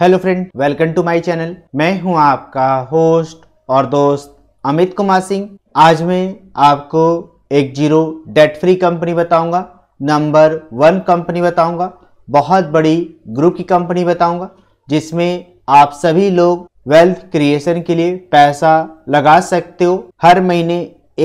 hello friend welcome to my channel मैं हूं आपका होस्ट और दोस्त अमित कुमार सिंह आज मैं आपको एक जीरो डेट फ्री कंपनी बताऊंगा नंबर वन कंपनी बताऊंगा बहुत बड़ी ग्रुप की कंपनी बताऊंगा जिसमें आप सभी लोग वेल्थ क्रिएशन के लिए पैसा लगा सकते हो हर महीने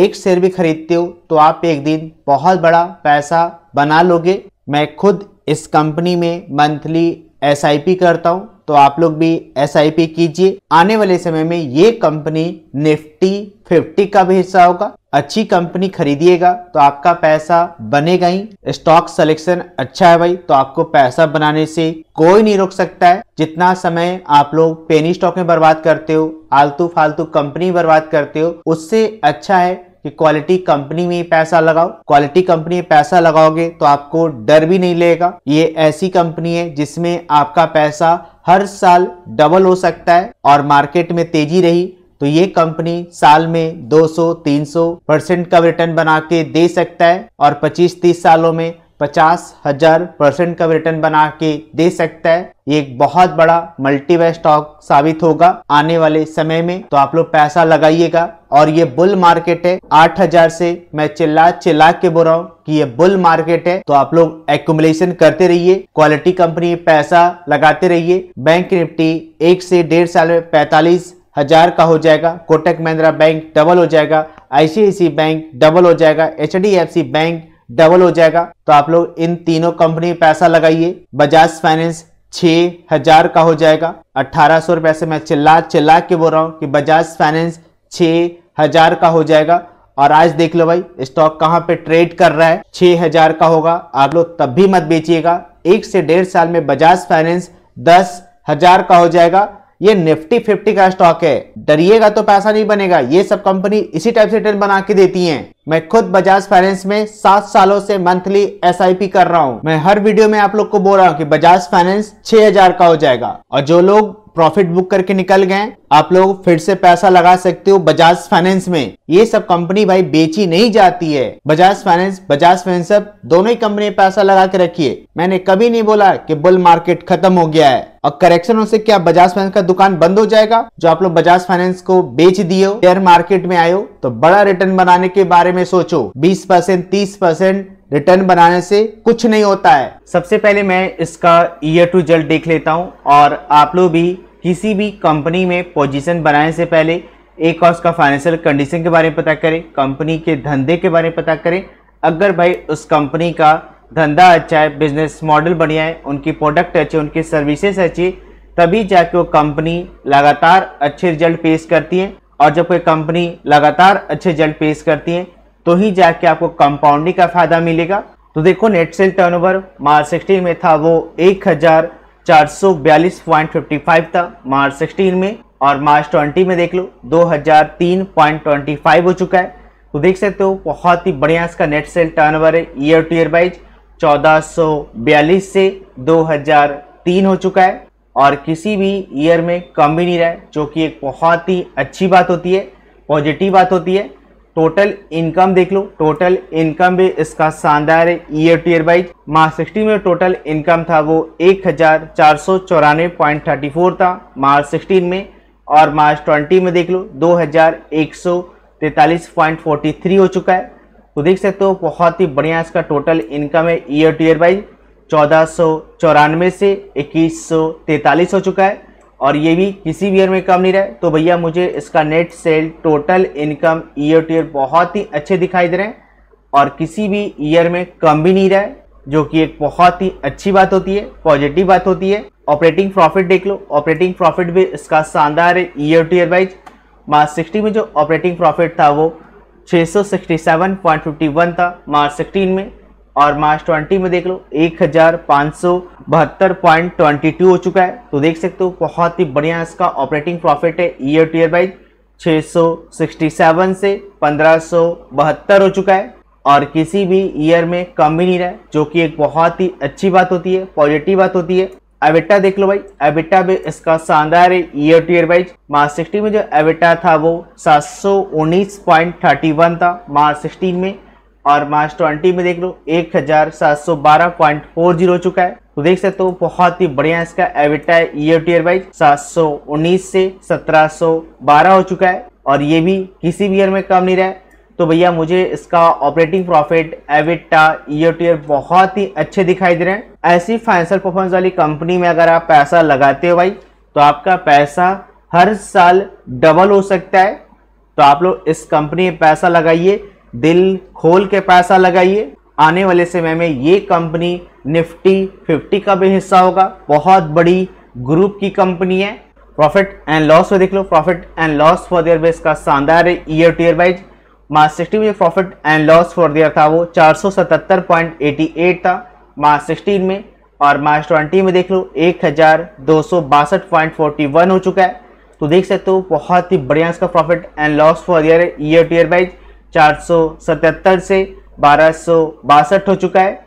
एक शेयर भी खरीदते हो तो आप एक दिन बहुत बड़ा पैसा बना लोगे मैं खुद इस कंपनी में मंथली एस करता हूँ तो आप लोग भी एस कीजिए आने वाले समय में ये कंपनी निफ्टी 50 का भी हिस्सा होगा अच्छी कंपनी खरीदिएगा तो आपका पैसा बनेगा ही स्टॉक सिलेक्शन अच्छा है भाई तो आपको पैसा बनाने से कोई नहीं रोक सकता है जितना समय आप लोग पेनी स्टॉक में बर्बाद करते हो आलतू फालतू कंपनी बर्बाद करते हो उससे अच्छा है कि क्वालिटी कंपनी में ही पैसा लगाओ क्वालिटी कंपनी में पैसा लगाओगे तो आपको डर भी नहीं लगेगा ये ऐसी कंपनी है जिसमें आपका पैसा हर साल डबल हो सकता है और मार्केट में तेजी रही तो ये कंपनी साल में 200-300 परसेंट का रिटर्न बना के दे सकता है और 25-30 सालों में पचास हजार परसेंट का रिटर्न बना के दे सकता है ये एक बहुत बड़ा मल्टीवे स्टॉक साबित होगा आने वाले समय में तो आप लोग पैसा लगाइएगा और ये बुल मार्केट है 8000 से मैं चिल्ला चिल्ला के बोल रहा हूँ कि ये बुल मार्केट है तो आप लोग एकुमुलेशन करते रहिए क्वालिटी कंपनी पैसा लगाते रहिए बैंक निफ्टी एक से डेढ़ साल में पैतालीस हजार का हो जाएगा कोटक महिंद्रा बैंक डबल हो जाएगा आईसीआईसी बैंक डबल हो जाएगा एच बैंक डबल हो जाएगा तो आप लोग इन तीनों कंपनी पैसा लगाइए बजाज फाइनेंस छः हजार का हो जाएगा अट्ठारह सौ रुपये से मैं चिल्ला चिल्ला के बोल रहा हूँ कि बजाज फाइनेंस छः हजार का हो जाएगा और आज देख लो भाई स्टॉक कहाँ पे ट्रेड कर रहा है छः हजार का होगा आप लोग तब भी मत बेचिएगा एक से डेढ़ साल में बजाज फाइनेंस दस हजार का हो जाएगा ये निफ्टी फिफ्टी का स्टॉक है डरिएगा तो पैसा नहीं बनेगा ये सब कंपनी इसी टाइप से ट्रेन बना के देती है मैं खुद बजाज फाइनेंस में सात सालों से मंथली एस कर रहा हूँ मैं हर वीडियो में आप लोग को बोल रहा हूँ कि बजाज फाइनेंस छह हजार का हो जाएगा और जो लोग प्रॉफिट बुक करके निकल गए आप लोग फिर से पैसा लगा सकते हो बजाज फाइनेंस में ये सब कंपनी भाई बेची नहीं जाती है बजाज फाइनेंस बजाज फाइनेंस दोनों ही कंपनी पैसा लगा के रखिए मैंने कभी नहीं बोला कि बुल मार्केट खत्म हो गया है और करेक्शन से क्या बजाज फाइनेंस का दुकान बंद हो जाएगा जो आप लोग बजाज फाइनेंस को बेच दियो शेयर मार्केट में आयो तो बड़ा रिटर्न बनाने के बारे में सोचो बीस परसेंट तीस परसेंट रिटर्न बनाने से कुछ नहीं होता है सबसे पहले मैं इसका ईयर टू जल्द देख लेता हूँ और आप लोग भी किसी भी कंपनी में पोजीशन बनाने से पहले एक और उसका फाइनेंशियल कंडीशन के बारे में पता करें कंपनी के धंधे के बारे में पता करें अगर भाई उस कंपनी का धंधा अच्छा है बिजनेस मॉडल बढ़िया है उनकी प्रोडक्ट अच्छे उनकी सर्विसेज अच्छी तभी जाके वो कंपनी लगातार अच्छे रिजल्ट पेश करती है और जब कोई कंपनी लगातार अच्छे रिजल्ट पेश करती है तो ही जाके आपको कंपाउंडिंग का फायदा मिलेगा तो देखो net sale turnover March sixteen में था वो एक हजार चार सौ बयालीस पॉइंट फिफ्टी फाइव था मार्च सिक्सटीन में और मार्च ट्वेंटी में देख लो दो हजार तीन पॉइंट ट्वेंटी फाइव हो चुका है तो देख सकते हो बहुत ही बढ़िया इसका नेट सेल ओवर है ईयर टू ईयर वाइज चौदह सौ बयालीस से दो हजार तीन हो चुका है और किसी भी ईयर में कम भी नहीं रहा है जो कि एक बहुत ही अच्छी बात होती है पॉजिटिव बात होती है टोटल इनकम देख लो टोटल इनकम भी इसका शानदार है year to year wise March sixty में टोटल इनकम था वो एक हजार चार सौ चौरानवे पॉइंट थर्टी फोर था मार्च सिक्सटीन में और मार्च ट्वेंटी में देख लो दो हजार एक सौ तैतालीस पॉइंट फोर्टी थ्री हो चुका है तो देख सकते हो बहुत ही बढ़िया इसका टोटल इनकम है ईयर टू ईयर वाइज चौदह सौ चौरानवे से इक्कीस सौ तैतालीस हो चुका है और ये भी किसी भी ईयर में कम नहीं रहे तो भैया मुझे इसका net sale total income year to year बहुत ही अच्छे दिखाई दे रहे हैं और किसी भी ईयर में कम भी नहीं रहा है जो कि एक बहुत ही अच्छी बात होती है पॉजिटिव बात होती है ऑपरेटिंग प्रॉफिट देख लो ऑपरेटिंग प्रॉफिट भी इसका शानदार है year to year wise March sixty में जो ऑपरेटिंग प्रॉफिट था वो 667.51 था मार्च सिक्सटीन में और मार्च 20 में देख लो एक हजार सौ बहत्तर पॉइंट ट्वेंटी टू हो चुका है तो देख सकते हो बहुत ही बढ़िया इसका ऑपरेटिंग प्रॉफिट है ईयर टू ईयर वाइज 667 से पंद्रह हो चुका है और किसी भी ईयर में कम भी नहीं रहा जो कि एक बहुत ही अच्छी बात होती है पॉजिटिव बात होती है एविटा देख लो भाई एविटा भी इसका शानदार है year to year wise March sixteen में जो एविटा था वो सात था मार्च सिक्सटीन में और मार्च ट्वेंटी में देख लो एक हजार सात सौ बारह पॉइंट फोर जीरो चुका है तो देख सकते हो बहुत ही बढ़िया इसका EBITA year to year wise सात सौ उन्नीस से सत्रह बारह हो चुका है और ये भी किसी भी ईयर में कम नहीं रहा है तो भैया मुझे इसका operating profit EBITA year to year बहुत ही अच्छे दिखाई दे रहे हैं ऐसी फाइनेंशियल परफॉर्मेंस वाली कंपनी में अगर आप पैसा लगाते हो भाई तो आपका पैसा हर साल डबल हो सकता है तो आप लोग इस कंपनी में पैसा लगाइए दिल खोल के पैसा लगाइए आने वाले समय में ये कंपनी निफ्टी 50 का भी हिस्सा होगा बहुत बड़ी ग्रुप की कंपनी है प्रॉफिट एंड लॉस को देख लो profit and loss for the year base का शानदार है year to year wise March sixteen में profit and loss for the year था वो 477.88 था मार्च सिक्सटीन में और मार्च ट्वेंटी में देख लो एक हो चुका है तो देख सकते हो बहुत ही बढ़िया इसका profit and loss for the year year to year wise 477 से बारह हो चुका है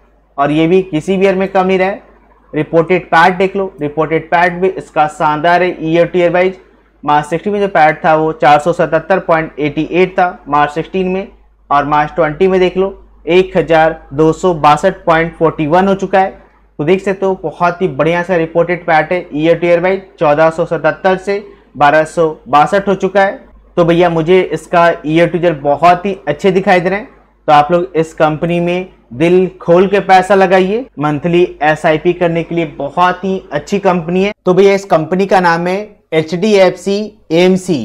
और ये भी किसी भी ईयर में कम नहीं रहा है रिपोर्टेड पैट देख लो रिपोर्टेड पैड भी इसका शानदार है year to year wise March sixteen में जो पैड था वो 477.88 था मार्च सिक्सटीन में और मार्च ट्वेंटी में देख लो एक हो चुका है तो देख सकते हो बहुत ही बढ़िया सा रिपोर्टेड पैट है ईयर टू ईयर वाइज 1477 से बारह हो चुका है तो भैया मुझे इसका ईयर टू ईयर बहुत ही अच्छे दिखाई दे रहे हैं तो आप लोग इस कंपनी में दिल खोल के पैसा लगाइए मंथली एस करने के लिए बहुत ही अच्छी कंपनी है तो भैया इस कंपनी का नाम है H D F C M C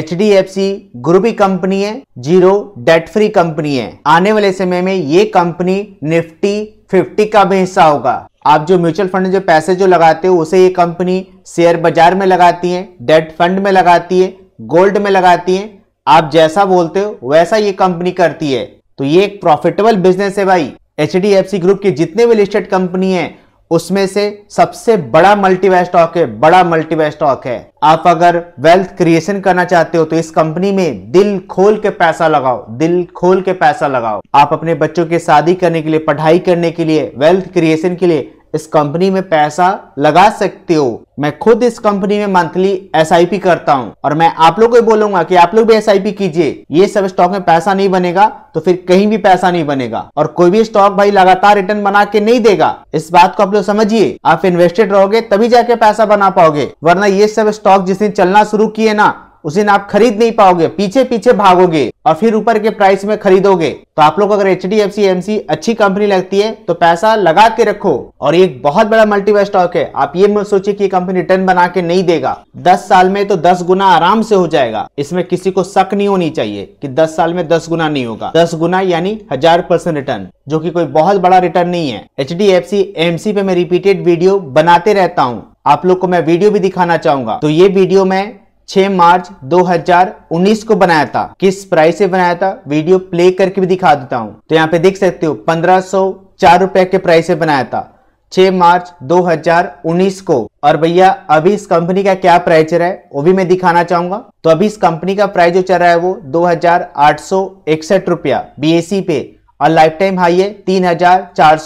H D F C ग्रुपी कंपनी है जीरो डेट फ्री कंपनी है आने वाले समय में ये कंपनी निफ्टी फिफ्टी का भी हिस्सा होगा आप जो म्यूचुअल फंड जो पैसे जो लगाते हो उसे ये कंपनी शेयर बाजार में लगाती है डेट फंड में लगाती है गोल्ड में लगाती है आप जैसा बोलते हो वैसा ये कंपनी करती है तो ये एक प्रॉफिटेबल बिजनेस है भाई H D F C group की जितने भी लिस्टेड कंपनी है उसमें से सबसे बड़ा मल्टीवे स्टॉक है बड़ा मल्टीवे स्टॉक है आप अगर वेल्थ क्रिएशन करना चाहते हो तो इस कंपनी में दिल खोल के पैसा लगाओ दिल खोल के पैसा लगाओ आप अपने बच्चों की शादी करने के लिए पढ़ाई करने के लिए वेल्थ क्रिएशन के लिए इस कंपनी में पैसा लगा सकते हो मैं खुद इस कंपनी में मंथली एस करता हूं और मैं आप लोग को बोलूंगा कि आप लोग भी एस कीजिए ये सब स्टॉक में पैसा नहीं बनेगा तो फिर कहीं भी पैसा नहीं बनेगा और कोई भी स्टॉक भाई लगातार रिटर्न बना के नहीं देगा इस बात को आप लोग समझिए आप इन्वेस्टेड रहोगे तभी जाके पैसा बना पाओगे वरना ये सब स्टॉक जिसने चलना शुरू किए ना उस दिन आप खरीद नहीं पाओगे पीछे पीछे भागोगे और फिर ऊपर के प्राइस में खरीदोगे तो आप लोग अगर H D F C M C अच्छी कंपनी लगती है तो पैसा लगा के रखो और एक बहुत बड़ा मल्टीवेयर स्टॉक है आप ये मत सोचिए कि कंपनी रिटर्न बना के नहीं देगा दस साल में तो दस गुना आराम से हो जाएगा इसमें किसी को शक नहीं होनी चाहिए कि दस साल में दस गुना नहीं होगा दस गुना यानी हजार परसेंट रिटर्न जो कि कोई बहुत बड़ा रिटर्न नहीं है H D F C M C पे मैं रिपीटेड वीडियो बनाते रहता हूँ आप लोग को मैं वीडियो भी दिखाना चाहूंगा तो ये वीडियो मैं 6 मार्च 2019 को बनाया था किस प्राइस से बनाया था वीडियो प्ले करके भी दिखा देता हूं तो यहां पे देख सकते हो पंद्रह सौ चार रुपए के प्राइस से बनाया था 6 मार्च 2019 को और भैया अभी इस कंपनी का क्या प्राइस चल रहा है वो भी मैं दिखाना चाहूंगा तो अभी इस कंपनी का प्राइस जो चल रहा है वो दो हजार आठ सौ इकसठ रुपया बी पे और लाइफ टाइम हाई है तीन हजार चार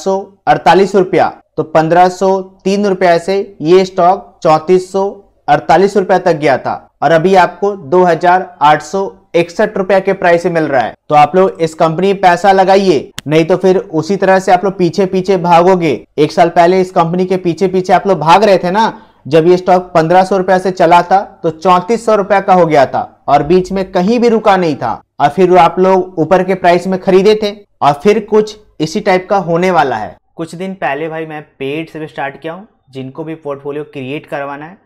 अड़तालीस रुपया तो पंद्रह सो तीन रुपया से ये स्टॉक चौतीस सौ अड़तालीस रुपए तक गया था और अभी आपको दो हजार आठ सौ इकसठ रुपया के प्राइस से मिल रहा है तो आप लोग इस कंपनी पैसा लगाइए नहीं तो फिर उसी तरह से आप लोग पीछे पीछे भागोगे एक साल पहले इस कंपनी के पीछे पीछे आप लोग भाग रहे थे ना जब ये स्टॉक पंद्रह सौ रुपया से चला था तो चौंतीस सौ रुपया का हो गया था और बीच में कहीं भी रुका नहीं था और फिर आप लोग ऊपर के प्राइस में खरीदे थे और फिर कुछ इसी टाइप का होने वाला है कुछ दिन पहले भाई मैं पेड से भी स्टार्ट किया हूँ जिनको भी पोर्टफोलियो क्रिएट करवाना है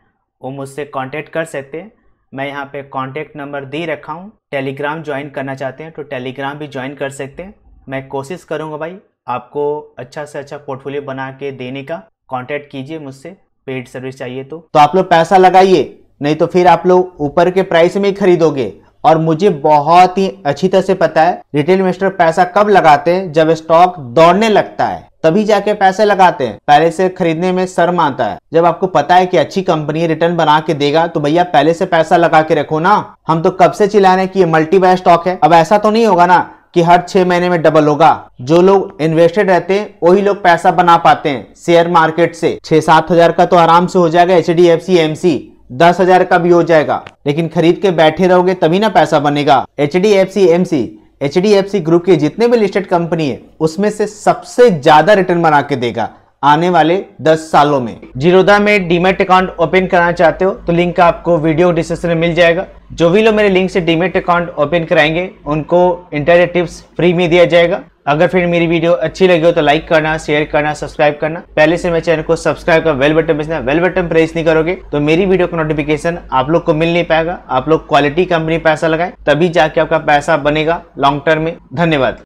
वो मुझसे कांटेक्ट कर सकते हैं मैं यहाँ पे कांटेक्ट नंबर दे रखा हूँ टेलीग्राम ज्वाइन करना चाहते हैं तो टेलीग्राम भी ज्वाइन कर सकते हैं मैं कोशिश करूँगा भाई आपको अच्छा से अच्छा पोर्टफोलियो बना के देने का कॉन्टैक्ट कीजिए मुझसे पेड सर्विस चाहिए तो, तो आप लोग पैसा लगाइए नहीं तो फिर आप लोग ऊपर के प्राइस में ही खरीदोगे और मुझे बहुत ही अच्छी तरह से पता है रिटेल इन्वेस्टर पैसा कब लगाते हैं जब स्टॉक दौड़ने लगता है तभी जाके पैसे लगाते हैं पहले से खरीदने में शर्म आता है जब आपको पता है कि अच्छी कंपनी रिटर्न बना के देगा तो भैया पहले से पैसा लगा के रखो ना हम तो कब से चिल्ला रहे हैं कि ये मल्टी बाय स्टॉक है अब ऐसा तो नहीं होगा ना कि हर छह महीने में डबल होगा जो लोग इन्वेस्टेड रहते हैं वही लोग पैसा बना पाते हैं शेयर मार्केट से छह सात हजार का तो आराम से हो जाएगा H D F C M C दस हजार का भी हो जाएगा लेकिन खरीद के बैठे रहोगे तभी ना पैसा बनेगा H D F C M C H D F C group के जितने भी लिस्टेड कंपनी है उसमें से सबसे ज्यादा रिटर्न बना के देगा आने वाले 10 सालों में जीरोदा में डीमेट अकाउंट ओपन कराना चाहते हो तो लिंक आपको वीडियो डिस्क्रिप्शन में मिल जाएगा जो भी लोग मेरे लिंक से डीमेट अकाउंट ओपन कराएंगे उनको इंटरनेट टिप्स फ्री में दिया जाएगा अगर फिर मेरी वीडियो अच्छी लगी हो तो लाइक करना शेयर करना सब्सक्राइब करना पहले से मेरे चैनल को सब्सक्राइब कर बेल बटन भेजना बेल बटन प्रेस नहीं करोगे तो मेरी वीडियो का नोटिफिकेशन आप लोग को मिल नहीं पाएगा आप लोग क्वालिटी कंपनी पैसा लगाए तभी जाके आपका पैसा बनेगा लॉन्ग टर्म में धन्यवाद